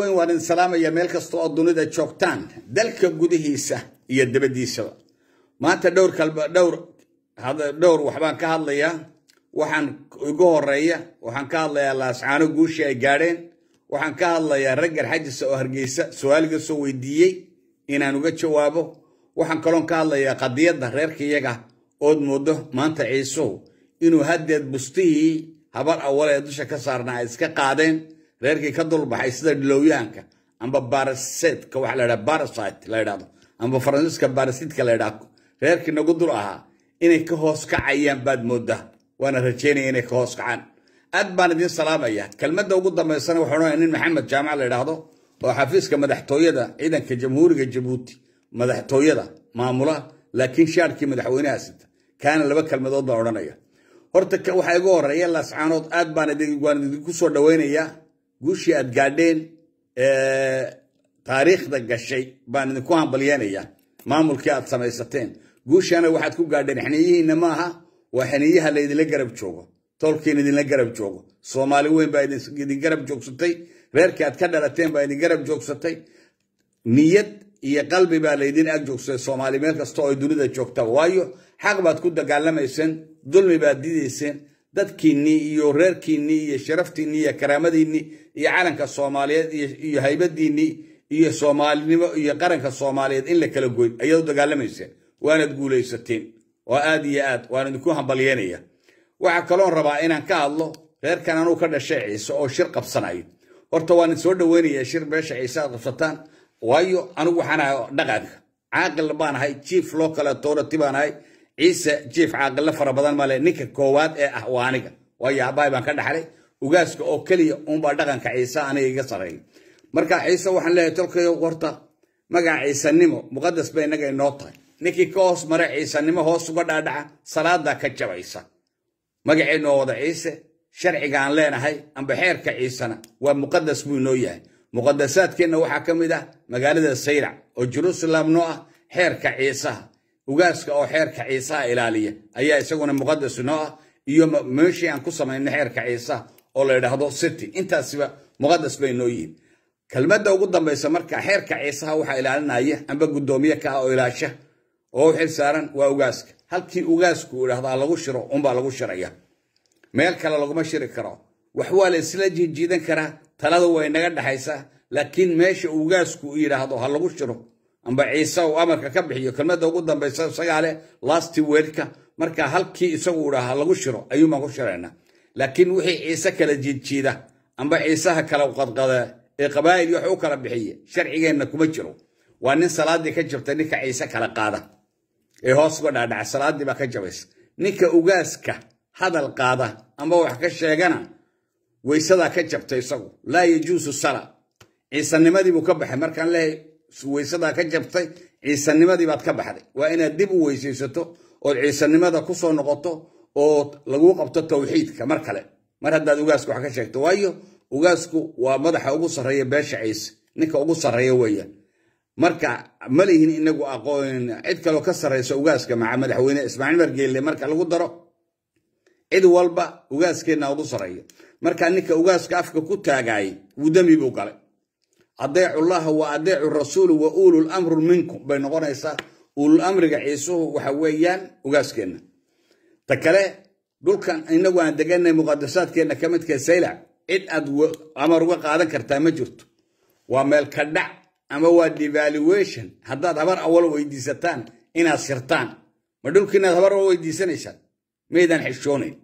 weyn waan idin salaamaya meel kasta oo dunida joogtaan dalka gudihiisa iyo dabadiisaba maanta dhowr waxbaan ka hadlayaa waxaan igu horeeya waxaan ka hadlayaa laascaano guushii ay gaadheen waxaan ka hadlayaa raggar xajisa oo hargeysa su-aaligaasoo weydiiyey inaan uga jawaabo waxaan kaloon ka hadlayaa qadiyadda reerka iyaga ood moodo maanta ciisuhu inuu haddeed bustihii habar awale ee dusha ka saarnaa ay iska qaadeen reerkii ka dulbaxay sida dhilowyaanka amba baraseedka waxa la yidhaha barasite la yidhahdo amba faransiiska barasiidka la yidhahdo reerkii nagu dul ahaa inay ka hoos kacayaan baad mooddaa waana rajaynaya inay ka hoos kacaan aad baan idiin salaamaya kelmadda ugu dambaysana wuxuu odhanaya nin maxamed jaamac la yidhaahdo oo xafiiska madaxtooyada ciidanka jamhuuriga jabuuti madaxtooyada maamula laakiin shaarkii madaxweynaha sita kaana laba kelmadood baa odhanaya horta waxaa igu horeeya laascaanood aad baan idinku soo dhawaynayaa guushii aad gaadheen taariikhda gashay baan idinku hambalyeenayaa maamulkii aad samaysateen guushana waxaad ku gaadheen xiniyihiinna ma aha waa xiniyaha laydinla garab joogo toolkiina idinla garab joogo soomaali weyn baa idin garab joogsatay reerkii aad ka dhalateen baa idin garab joogsatay niyad iyo qalbi baa laydin ag joogsaday soomaali meel kasta oo dunida joogta waayo xaq baad ku dagaalamayseen dulmi baad diidayseen dadkiinnii iyo reerkiinnii iyo sharaftiinnii iyo karaamadiinnii iyo calanka soomaaliyeed iyo haybadiinnii iyo soomaalinimo iyo qaranka soomaaliyeed in la kala goyn ayaad u dagaalamayseen waanad guulaysateen waa aad iyo aad waan idinku hambalyeynaya waxaa kaloon rabaa inaan ka hadlo reerkan anuu ka dhashay ciise oo shir qabsanayo horta waan soo dhoweynayaa shir meesha ciise aad qabsataan waayo anigu waxaan ahay dhaqanka caaqil baan ahay chief local authority baan ahay ciise jiif caaqilo fara badan male ninka koowaad ee ah aniga waayo abaay baan ka dhaxlay ugaaska oo keliya unbaa dhaqanka ciise aniga iga sareey marka ciise waxaan leeyahay tolkayo warta magaca ciisanimo muqadas ba innaga inoo tahay ninkii ka hoos mara ciisanimo hoos uga dhaadhaca salaadaa ka jabaysa magaciinoo wada ciise sharcigaan leenahay amba xeerka ciisena waa muqadas buu inoo yahay muqadasaadkeenna waxaa ka mid ah magaalada sayrac oo jerusalem noo ah xeerka ciisaha ugaaska oo xeerka ciisaha ilaaliya ayaa isaguna muqadas noo ah iyo meeshii aan ku samayno xeerka ciisaha oo la idhaahdo city intaasiba muqadas bay noo yihiin kelmadda ugu dambaysa marka xeerka ciisaha waxaa ilaalinaya amba guddoomiye ka ah oo ilaasha oo xil saaran waa ugaaska halkii ugaasku idhaahdaa lagu shiro unbaa lagu shiraya meel kale laguma shiri karo wax waa la karaa talada waa inaga dhexaysaa laakiin meesha ugaasku yidhaahdo ha lagu shiro amba ciise uu amarka ka bixiyo kelmadda ugu dambaysa isagaa leh lasti weerka marka halkii isagu uu lagu shiro ayuunbaan ku shirayna laakiin wixii ciise kala jiidjiida amba ciisaha kale qadqada ee qabaa'il wax u kala bixiye sharcigeenna kuma jiro waa nin salaaddii ka jabtay ninka ciise kala qaada ee hoos uga dhaadhaca salaaddii baa ka jabaysa ninka ugaaska hadal qaada amba wax ka sheegana waysadaa ka jabtay isagu laa yajuusu sala ciisanimadiibuu ka baxay markaan leehay weysadaa ka jabtay ciisanimadii baad ka baxday waa inaad dib u weysaysato ood ciisanimada kusoo noqoto oo lagu qabto tawxiidka mar kale mar haddaad ugaasku wax ka sheegto waayo ugaasku waa madaxa ugu sarreeya beesha ciise ninka ugu sarreeya weeyaan marka ma lihin inagu aqoon cid kaloo ka sarraysa ugaaska maca madaxweyne ismaaciil margeelle marka lagu daro cid walba ugaaskeenna ugu sarreeya marka ninka ugaaska afka ku taagaayay wuu dembi buu galay adeecu llaha wa adeecu rasuulu wa ulul amru minkum bay noqonaysaa ulul amriga ciisuhu waxa weeyaan ugaaskeenna ta kale dhulkan inagu aan deganay muqadasaadkeenna ka midka saylac cid aad amar uga qaadan kartaa ma jirto waa meel ka ama waa devaluation haddaad habar awal weydiisataan inaad sirtaan ma dhulka inaad habar awal weydiisanaysaan maydaan xishoonayn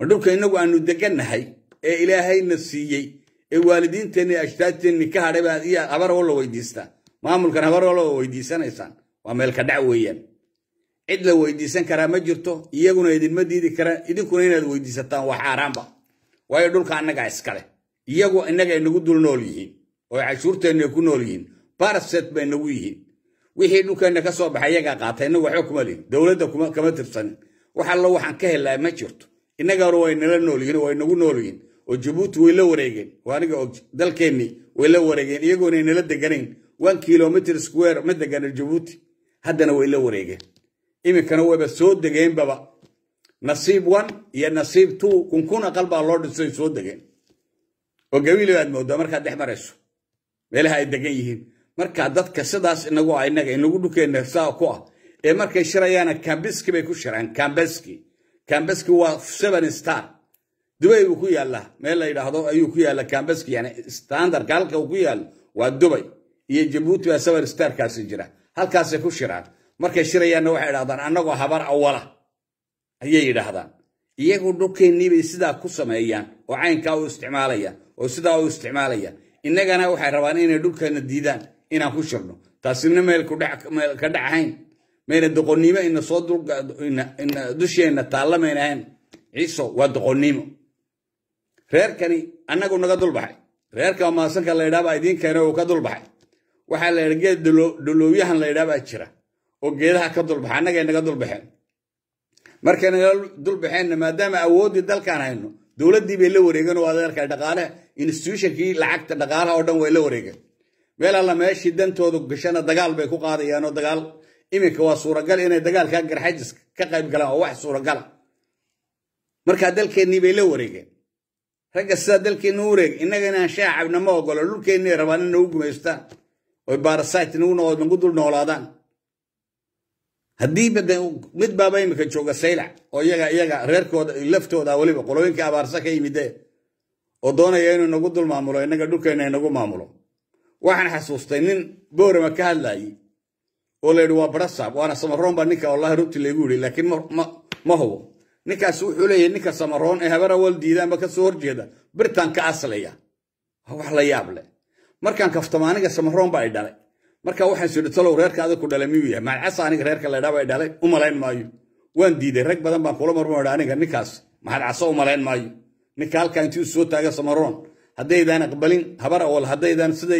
ma dhulka inagu aanu degannahay ee ilaahayna siiyey ee waalidiinteen iyo ajtaadteen mika hadhabaad iyo habar walla weydiistaan maamulkan weydiisanaysaan waa meelka dhac weeyaan cid la weydiisan karaa ma jirto iyaguna idinma diidi karaan idinkuna inaad weydiisataan waa xaaraanba waayo dhulka annagaa iskale iyagu innaga nagu dul nool yihiin oo cashuurteenna ku nool yihiin barset bay nagu yihiin wixii dhulkeenna ka soo baxay iyagaa qaata innagu waxba kuma lihin dowladda kama tirsanin wax waxaan ka helaa ma jirto innagana waa inala nool yihin waa inagu nool yihin oo jabuuti way la wareegeen oo aniga og way la wareegeen iyagoonay nala deganayn one kilomitr square ma degana jabuuti haddana way la wareegeen iminkana waba soo degeenbaba nasiib one iyo nasiib two kunkun aqal baa loo dhisay soo degeen oo gabiilabaad moodaa markaad dhex marayso meelaha ay degan yihiin marka dadka sidaas inagu ah inaga inagu dhulkeenna saa ku ah ee markay shirayaana kambiski bay ku shiraan kambeski kambeski waa seven star dubay buu ku yaalla meel la yidhaahdo ayuu ku yaalla kambaski yani standardka halka uu ku yaallo waa dubay iyo jabuuti baa sawir starkaasi jira halkaasay ku shiraan markay shirayaanna waxay idhahdaan annagoo habar awala ayay yidhaahdaan iyagu dhulkeenniibay sidaa ku sameeyaan oo caynkaa u isticmaalayaan oo sidaa u isticmaalayaan innagana waxay rabaan inay dhulkeenna diidaan inaan ku shirno taasina meel ka dhac ahayn mayna doqonnimo ina soo dusheenna taallamayn ahayn ciiso waa doqonnimo reerkani annagu naga dulbaxay reerka maasanka la ydhaabaa idiin keene uu ka dulbaxay waxaa la ydha geed doloowyahan la jira oo geedaha ka dulbaxa annagay naga dulbaxeen markay dulbaxeenna maadaama awooddii dalkaan hayno dowladdii bay la wareegeen oo adeerka dhaqaalaha institutionkii lacagta dhaqaalaha oo dhan way la wareegeen meel alla meeshii dantoodu gashana dagaal bay ku qaadayaanoo dagaal iminka waa suuragal inay dagaalkaa garxajis ka qayb galaan oo wax suuragala markaa dalkeennii bay la wareegeen ragga sidaa dalkeenna u wareeg innaga inaan shaah cabna ma ogolo dhulkeenna rabaan in nagu gumaystaan oy baarasayt nagu noqod nagu dul noolaadaan haddii mid baaba imika jooga saylac oo iyaga iyaga reerkooda laftooda weliba qolooyinkii abaarsa ka yimidee oo doonaya inuu nagu dul maamulo inaga dhulkeenna inagu maamulo waxaan xasuustay nin boorama ka hadlaayey oo la yidhi waa barasaab waana samaroon baa ninka wallaahi runtii laygu yidhi laakiin ma hubo ninkaas wuxuu leeyahay ninka samaroon ee habeen awal diidaanba ka soo horjeeda birtaan ka aslaya waa wax la yaab leh markaan kaftamaaniga samaroon baa i dhalay marka waxaan sidhi talow reerka ku dhalay miyuu yahay maadcasa aniga reerka laydhaa baa i dhalay u malayn maayo waan diiday rag badan baan kula marmoodha aniga ninkaas maadcaso u malayn maayo ninka halkaa intii u taaga samaroon haddaydaan aqbalin habar awal haddaydan sida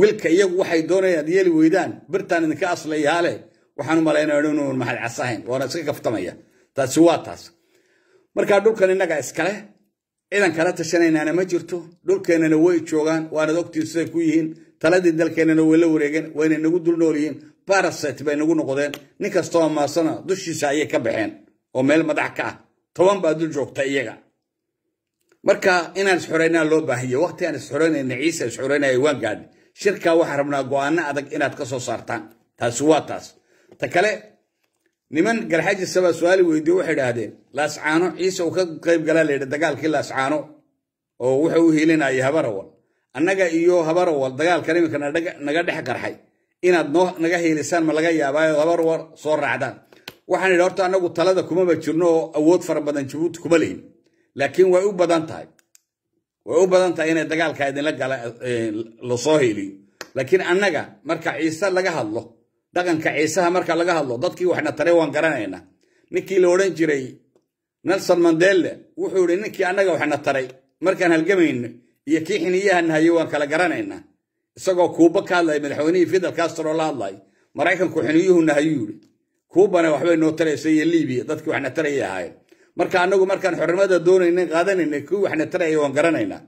wilka iyagu waxay doonayaan yeeli weydaan birtaan idinka aslayaale waxaan u malaynaa inuun mahadcasahayn waana iska kaftamaya taasi waa taas markaa dhulkan innaga iskale ciidan kala tashanaynaana ma jirto dhulkeennana way joogaan waanad ogtiin siday ku yihiin taladii dalkeennana way la wareegeen wayna nagu dul nool yihiin baraset bay nagu noqdeen nin kastaoo maasana dushiisa ayay ka baxeen oo meel madax ka ah toban baa dul joogta iyaga marka inaan isxoreynaa loo baahiyo waqti aan isxoreynayna ciise isxoreynaya waan gaadhay shirkaa waxaa rabnaa go'aano adag inaad ka soo saartaan taasi waa taas ta kale niman garxajisabaa su-aali weydiiyo waxay idhaahdeen laascaano ciise uu ka qayb galaa la yidhi dagaalkii laascaano oo wuxuu u hiilinayay habarawal annaga iyo habarawal dagaalkan iminka naga dhex qarxay inaad noo naga hiilisaan ma laga yaabaayo habarawal soo raacdaan waxaan idhi horta annagu talada kumaba jirno oo awood fara badan jabuuti kuma lihin laakiin way u badan tahay way u badan tahay inay dagaalka idinla gala eh, lasoo hiiliyo laakiin annaga marka ciise laga hadlo dhaqanka ciisaha marka laga hadlo dadkii waxna tare waan garanaynaa ninkii la odhan jiray nelson mandele wuxuu ihi ninkii annaga waxna taray markaan halgamayno iyo kii xiniyahanna waan kala garanaynaa isagoo kuuba ka hadlaya madaxweynihii fidal castro la hadlay maraykanku xiniyuhuna hayuu yidhi kuubana waxbay noo taraysa iyo liibiya dadkii waxna tarayay ahaayeen marka annagu markaan xornimada doonaynay qaadanaynay kii waxna taraya waan garanaynaa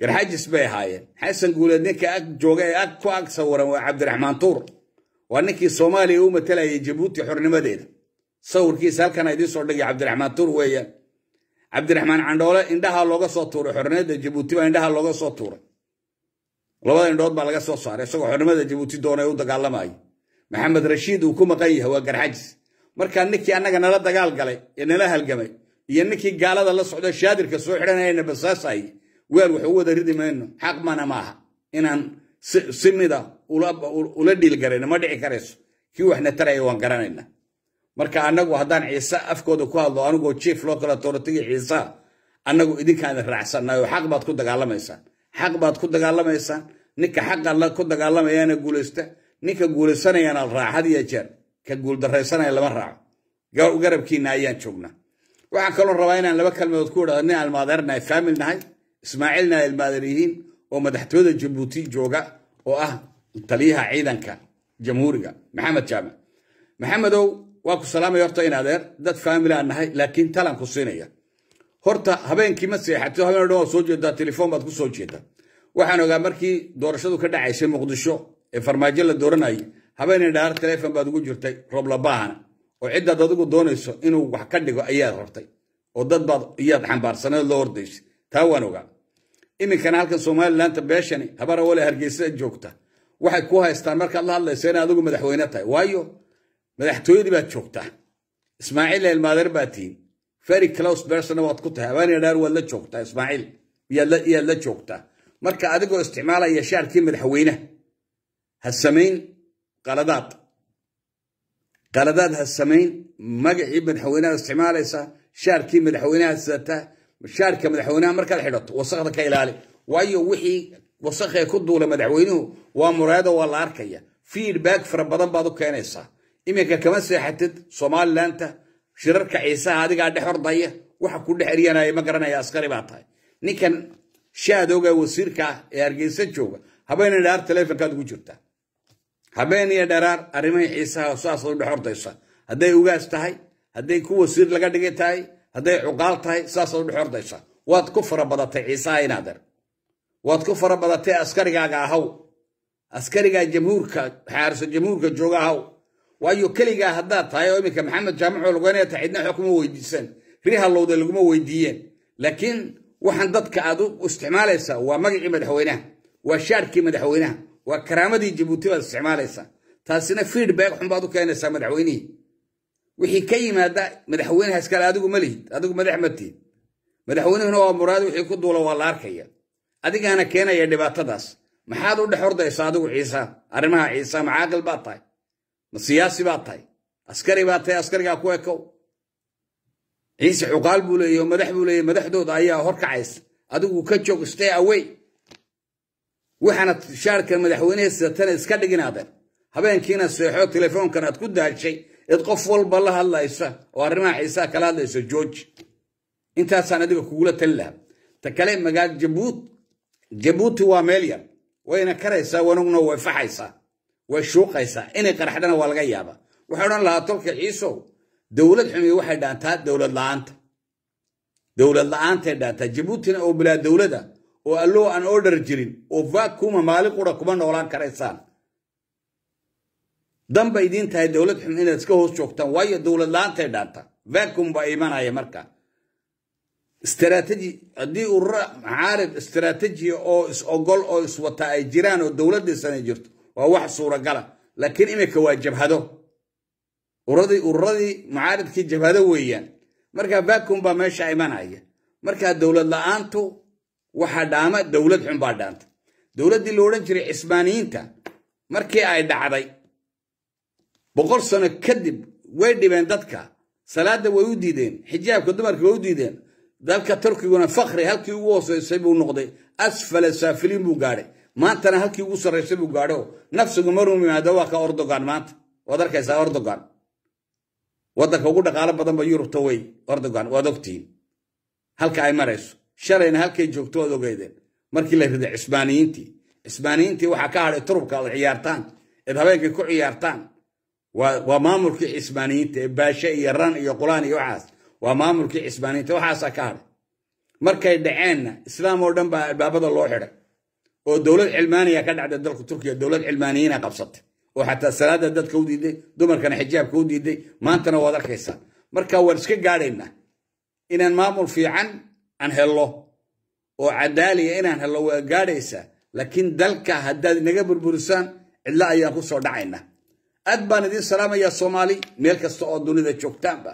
garxajis bay ahaayeen xasan guuleed ninka ag jooga ee ag ku ag sawiran waa cabdiraxmaan tuur waa ninkii soomaaliya u matalayay jabuuti xornimadeeda sawirkiisa halkana idiin soo dhigay cabdiraxmaan tuur weeyaan cabdiraxmaan candhoole indhaha looga soo tuuray xornimada jabuuti baa indhaha looga soo tuuray labada indhood baa laga soo saaray isagoo xornimada jabuuti doonay u dagaalamayo maxamed rashiid uu ku maqan yahay waa garxajis markaa ninkii annaga nala dagaal galay ee nala halgamay iyo ninkii gaalada la socdo shaadirka soo xidhanayana basaasayay weel wax u wada ridi mayno xaq mana maaha inaan si mida ula dhiilgarayno ma dhici karayso kii waxna taraya waan garanayna marka annagu haddaan ciise afkooda ku hadlo anigoo chief local authorityga ciisaa annagu idinkaana raacsannayo xaq baad ku dagaalamaysaan xaq baad ku dagaalamaysaan ninka xaqa ku dagaalamayaana guulaysta ninka guulaysanayana raac jeer ka guuldarraysanaya lama raaco garabkiinna ayaan joognaa waxaan kaloo rabaa inaan laba kalmadood ku idhahdo nin aan maadeernahay nahay ismaaciilna ay yihiin oo madaxtooyada jabuuti jooga oo ah taliyaha ciidanka jamhuuriga maxamed jaamac maxamedow waa ku salaamaya horta in adeer dad faamilaan nahay laakiin talan ku siinaya horta habeenkii ma seexato habeen dhan waa soo jeedaa telefoon baad ku soo jeedaa waxaan ogaa markii doorashadu ka dhacaysay muqdisho ee farmaajo la dooranayay habeenii dhaar telefon baad ugu jirtay rooblabahana oo ciddaad adigu doonayso inuu wax ka dhigo ayaad hortay oo dad baad iyaad xambaarsaneed loo hordaysay taa waan ogaa iminkana halkan somalilandta beeshani habara hargeysada joogta waxay ku haystaan markaad la hadlaysa ina adigu madaxweyne tahay waayo madaxtooyadii baad joogtaa ismaaciil elmaader baad tihin very close bersona waad ku tahay abaani dhaar waad la joogtaa ismaaciil yaad la joogtaa marka adigoo isticmaalaya shaarkii madaxweyne ha samayn qaladaad qaladaad ha samayn magacii madaxweyneha isticmaalaysaa shaarkii madaxweyneha sidataa shaarka madaxweyneha markaad xidhato wasakda ka ilaali waayo wixii wasakhiga ku duula madaxweynuhu waa muraayado waa la arkaya feedback fara badan baad u keenaysaa iminka kama seexatid somalilandta shirarka ciisaha adigaa dhex ordaya waxa ku dhex eryanaya ma garanaya askari baa tahay ninkan shaadowga wasiirka ah ee hargeysa jooga habeen dheeraar taleefonkaad ugu jirtaa habeen iyo dheeraar arrimihii ciisaha saas u dhex ordaysa hadday ugaas tahay hadday ku wasiir laga dhigi tahay hadday cuqaal tahay saas u dhex ordaysa waad ku fara badatay ciisaha inaadeer waad ku fara badatee askarigaaga ahaw askarigaa jamhuurka xaarso jamhuurka jooga ahaw waayo keligaa haddaad tahay oo iminka maxamed jaamac oo lagu ta cidna waxba kuma weydiisan ri laguma weydiiyeen laakiin waxaan dadka aad u isticmaalaysaa waa magacii madaxweynaha waa shaarkii madaxweynaha waa karaamadii jabuuti baad isticmaalaysaa taasina feedback xun baad u keenaysaa madaxweynihii wixii ka yimaada madaxweynahaas kale adigu ma lihid adigu madax matihid madaxweynuhuna waa muraad wixii ku duula waa la arkaya adigaana keenaya dhibaatadaas maxaad u dhex ordaysaa adigu ciisa arrimaha ciisa ma caaqil baad tahay ma siyaasi baad tahay askari baad tahay askarigaa ku ekow ciise cuqaal buu leeyahy oo madax buu leeyahy madaxdooda ayaa horkacaysa adigu ka joog stay away waxaana shaarka madaxweynehe satana iska dhiginaadeen habeenkiina seexo telefoonkan aad ku daashay id qof walba la hadlaysa oo arrimaha xiisaa kala hadlaysa jooji intaasaan adiga kugula tali lahaa ta kale magaal jabuud jabuuti waa meel yar wayna karaysaa wanugno way faxaysaa way shuuqaysaa inay qaraxdana waa laga yaabaa waxay odhan lahaa tolka ciisow dowlad xumi waxay dhaantaa dowlad la'aanta dowlad la'aantay dhaantaa jabuutina oo bilaa dowlada oo alloo aan order jirin oo vacuuma maali qura kuma noolaan karaysaan danba idiin tahay dowlad xumi inaad iska hoos joogtaan waayo dowlad la'aantay dhaantaa vacuum baa imanaya marka straatji haddii u macaarib istraatejia oo is ogol oo iswata ay jiraan oo dowladdiisan ay jirto waa wax suuragala laakiin imika waa jabhado ururadii mucaaridkii jabhado weeyaan marka vacuum baa meesha imanaya markaa dowlad la-aantu waxaa dhaama dowlad xun baa dhaanta dowladdii la odhan jiray cismaaniyiinta markii ay dhacday boqol sano kadib way dhibeen dadka salaadda way u diideen xijaabka dumarka way u diideen dalka turkiguna fakri halkii ugu hooseysay buu noqday asfala saafiliin buu gaadhay maantana halkii ugu sarraysay buu gaadho nafsigu maruu yimaado waa ka ordogan maanta waad arkaysaa ordogan waddanka ugu dhaqaalo badanba yurubta wey ordogan waad ogtihiin halka ay marayso shalayna halkay joogto waad ogeydeen markii la riday cisbaaniyiintii cisbaaniyiintii waxaa ka hadhay turubka ad ciyaartaan eed habeenkii ku ciyaartaan waa maamulkii cisbaaniyiinta ee baashe iyo ran iyo qulaan iyo waxaas waa maamulkii cisbaaniinta waxaasaa ka hadhay markay dhaceenna islaam oo dhan baa albaabada loo xidhay oo dowlad cilmaaniya ka dhacday dalka turkiya dowlad cilmaaniyiina qabsatay oo xataa salaada dadka u diiday dumarkana xijaabka u diiday maantana waad arkaysaa marka waan iska gaadhaynaa inaan maamul fiican aan hello oo cadaaliya inaan hello waa gaadhaysaa laakiin dalka haddaad inaga burburisaan cidla ayaan ku soo dhacaynaa aad baan idiin salaamayaa soomaali meel kasta oo dunida joogtaanba